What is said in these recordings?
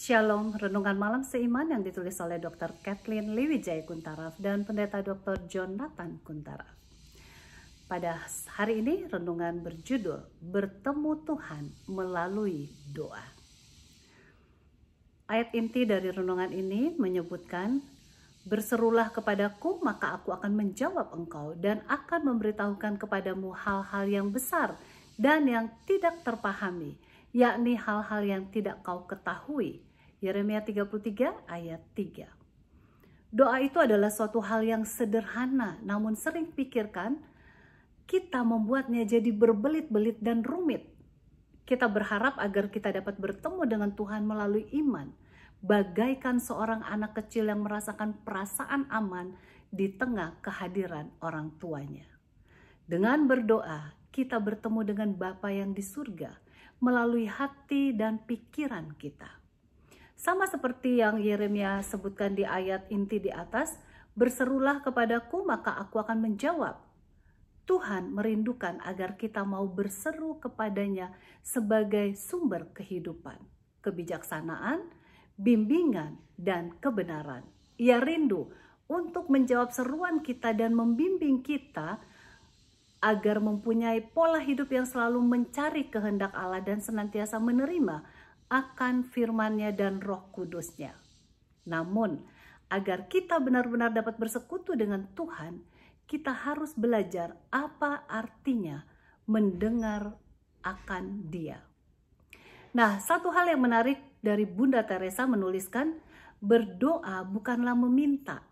Shalom, Renungan Malam Seiman yang ditulis oleh Dr. Kathleen Lewijaya Kuntaraf dan Pendeta Dr. Jonathan Kuntaraf. Pada hari ini, renungan berjudul Bertemu Tuhan Melalui Doa. Ayat inti dari renungan ini menyebutkan, Berserulah kepadaku, maka aku akan menjawab engkau dan akan memberitahukan kepadamu hal-hal yang besar dan yang tidak terpahami, yakni hal-hal yang tidak kau ketahui Yeremia 33 ayat 3. Doa itu adalah suatu hal yang sederhana namun sering pikirkan kita membuatnya jadi berbelit-belit dan rumit. Kita berharap agar kita dapat bertemu dengan Tuhan melalui iman, bagaikan seorang anak kecil yang merasakan perasaan aman di tengah kehadiran orang tuanya. Dengan berdoa, kita bertemu dengan Bapa yang di surga melalui hati dan pikiran kita. Sama seperti yang Yeremia sebutkan di ayat inti di atas, berserulah kepadaku maka aku akan menjawab. Tuhan merindukan agar kita mau berseru kepadanya sebagai sumber kehidupan, kebijaksanaan, bimbingan, dan kebenaran. Ia rindu untuk menjawab seruan kita dan membimbing kita agar mempunyai pola hidup yang selalu mencari kehendak Allah dan senantiasa menerima akan firmannya dan Roh Kudus-Nya. Namun, agar kita benar-benar dapat bersekutu dengan Tuhan, kita harus belajar apa artinya mendengar akan Dia. Nah, satu hal yang menarik dari Bunda Teresa menuliskan, berdoa bukanlah meminta.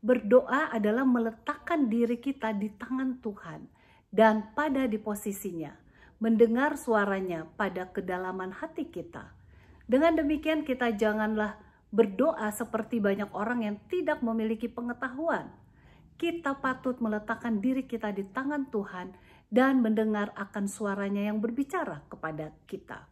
Berdoa adalah meletakkan diri kita di tangan Tuhan dan pada di posisinya, mendengar suaranya pada kedalaman hati kita dengan demikian kita janganlah berdoa seperti banyak orang yang tidak memiliki pengetahuan. Kita patut meletakkan diri kita di tangan Tuhan dan mendengar akan suaranya yang berbicara kepada kita.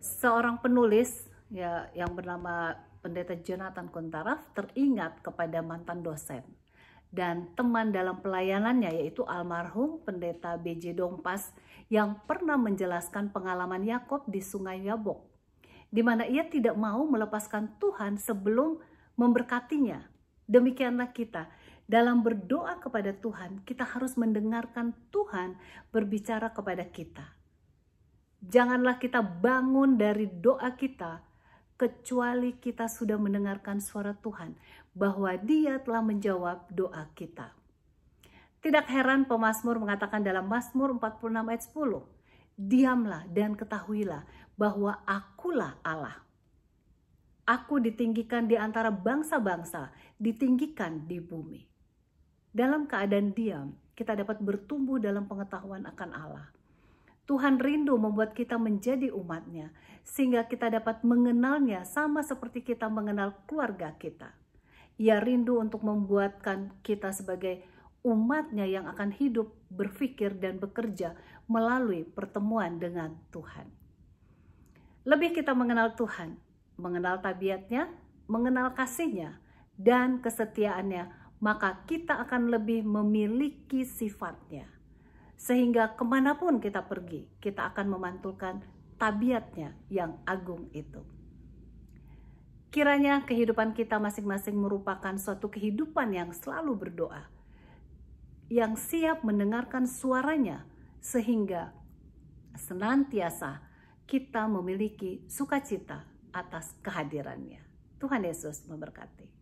Seorang penulis ya yang bernama Pendeta Jonathan Kuntaraf teringat kepada mantan dosen dan teman dalam pelayanannya yaitu almarhum pendeta BJ Dongpas yang pernah menjelaskan pengalaman Yakob di sungai Yabok di mana ia tidak mau melepaskan Tuhan sebelum memberkatinya. Demikianlah kita. Dalam berdoa kepada Tuhan, kita harus mendengarkan Tuhan berbicara kepada kita. Janganlah kita bangun dari doa kita kecuali kita sudah mendengarkan suara Tuhan bahwa Dia telah menjawab doa kita. Tidak heran pemazmur mengatakan dalam Mazmur 46 ayat 10, "Diamlah dan ketahuilah bahwa akulah Allah. Aku ditinggikan di antara bangsa-bangsa, ditinggikan di bumi." Dalam keadaan diam, kita dapat bertumbuh dalam pengetahuan akan Allah Tuhan rindu membuat kita menjadi umatnya, sehingga kita dapat mengenalnya sama seperti kita mengenal keluarga kita. Ia rindu untuk membuatkan kita sebagai umatnya yang akan hidup, berpikir, dan bekerja melalui pertemuan dengan Tuhan. Lebih kita mengenal Tuhan, mengenal tabiatnya, mengenal kasihnya, dan kesetiaannya, maka kita akan lebih memiliki sifatnya sehingga kemanapun kita pergi, kita akan memantulkan tabiatnya yang agung itu. Kiranya kehidupan kita masing-masing merupakan suatu kehidupan yang selalu berdoa, yang siap mendengarkan suaranya, sehingga senantiasa kita memiliki sukacita atas kehadirannya. Tuhan Yesus memberkati.